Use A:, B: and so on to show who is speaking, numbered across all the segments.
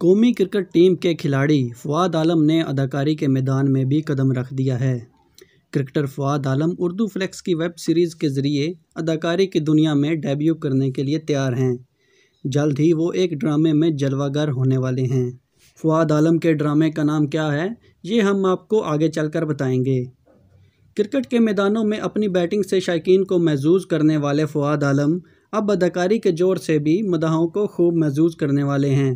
A: कौमी cricket team के खिलाड़ी फवाद आलम ने अदाकारी के मैदान में भी कदम रख दिया है क्रिकेटर फवाद आलम उर्दू फ्लेक्स की वेब सीरीज़ के ज़रिए अदाकारी की दुनिया में डेब्यू करने के लिए तैयार हैं जल्द ही वो एक ड्रामे में जलवागर होने वाले हैं फवाद आलम के ड्रामे का नाम क्या है ये हम आपको आगे चलकर बताएंगे क्रिकेट के मैदानों में अपनी बैटिंग से शायकीन को महजूज करने वाले फवाद आलम अब अदाकारी के जोर से भी मदाहों को खूब महजूज करने वाले हैं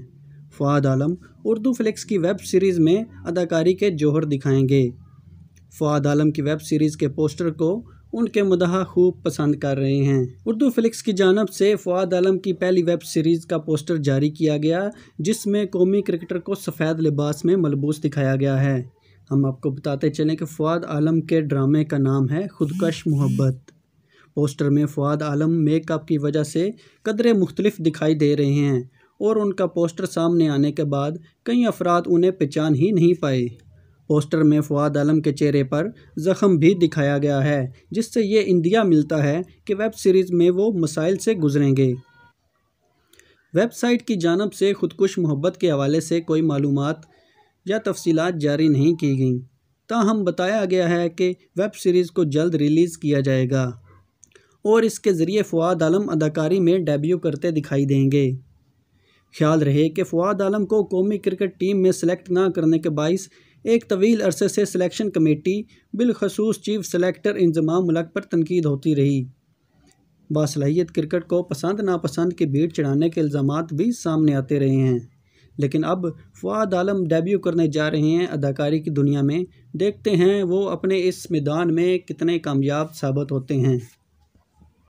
A: फ़ुआद आलम उर्दू फ्लिक्स की वेब सीरीज़ में अदाकारी के जौहर दिखाएंगे फ़ुआद आलम की वेब सीरीज़ के पोस्टर को उनके मदहा खूब पसंद कर रहे हैं उर्दू फ्लिक्स की जानब से फ़ुआद आलम की पहली वेब सीरीज़ का पोस्टर जारी किया गया जिसमें कौमी क्रिकेटर को सफ़ेद लिबास में मलबूस दिखाया गया है हम आपको बताते चलें कि फ़ुआद आलम के ड्रामे का नाम है खुदकश मोहब्बत पोस्टर में फ़ुआद आलम मेकअप की वजह से कदरे मुख्तलिफ दिखाई दे रहे हैं और उनका पोस्टर सामने आने के बाद कई अफराद उन्हें पहचान ही नहीं पाए पोस्टर में फ़वाद आलम के चेहरे पर ज़ख्म भी दिखाया गया है जिससे ये इंडिया मिलता है कि वेब सीरीज़ में वो मसाइल से गुजरेंगे वेबसाइट की जानब से खुदकुश मोहब्बत के हवाले से कोई मालूम या तफसीत जारी नहीं की गई ताहम बताया गया है कि वेब सीरीज़ को जल्द रिलीज़ किया जाएगा और इसके ज़रिए फ़वाद आलम अदाकारी में डेब्यू करते दिखाई देंगे ख्याल रहे कि फवाद आलम को कौमी क्रिकेट टीम में सेलेक्ट ना करने के बायस एक तवील अरसे से सिलेक्शन कमेटी बिलखसूस चीफ सेलेक्टर इंजमाम मलक पर तनकीद होती रही बासलाहियत क्रिकेट को पसंद नापसंद की भीड़ चढ़ाने के इल्ज़ाम भी सामने आते रहे हैं लेकिन अब फवाद आलम डेब्यू करने जा रहे हैं अदाकारी की दुनिया में देखते हैं वो अपने इस मैदान में कितने कामयाब साबित होते हैं